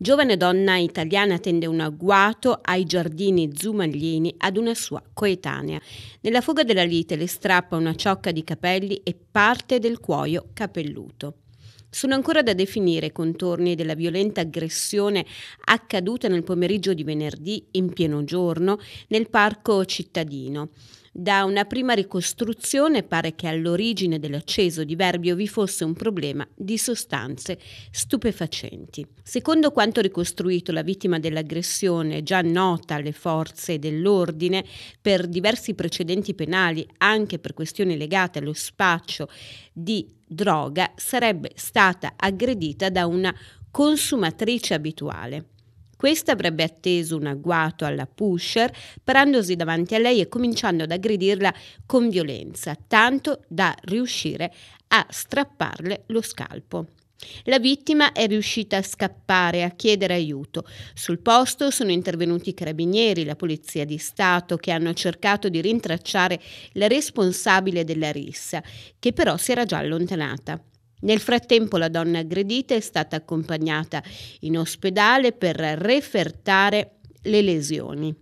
Giovane donna italiana tende un agguato ai giardini Zumaglini ad una sua coetanea. Nella fuga della lite le strappa una ciocca di capelli e parte del cuoio capelluto. Sono ancora da definire i contorni della violenta aggressione accaduta nel pomeriggio di venerdì in pieno giorno nel parco cittadino. Da una prima ricostruzione pare che all'origine dell'acceso diverbio vi fosse un problema di sostanze stupefacenti. Secondo quanto ricostruito, la vittima dell'aggressione, già nota alle forze dell'ordine per diversi precedenti penali, anche per questioni legate allo spaccio di droga, sarebbe stata aggredita da una consumatrice abituale. Questa avrebbe atteso un agguato alla pusher, parandosi davanti a lei e cominciando ad aggredirla con violenza, tanto da riuscire a strapparle lo scalpo. La vittima è riuscita a scappare, a chiedere aiuto. Sul posto sono intervenuti i carabinieri, la polizia di Stato, che hanno cercato di rintracciare la responsabile della rissa, che però si era già allontanata. Nel frattempo la donna aggredita è stata accompagnata in ospedale per refertare le lesioni.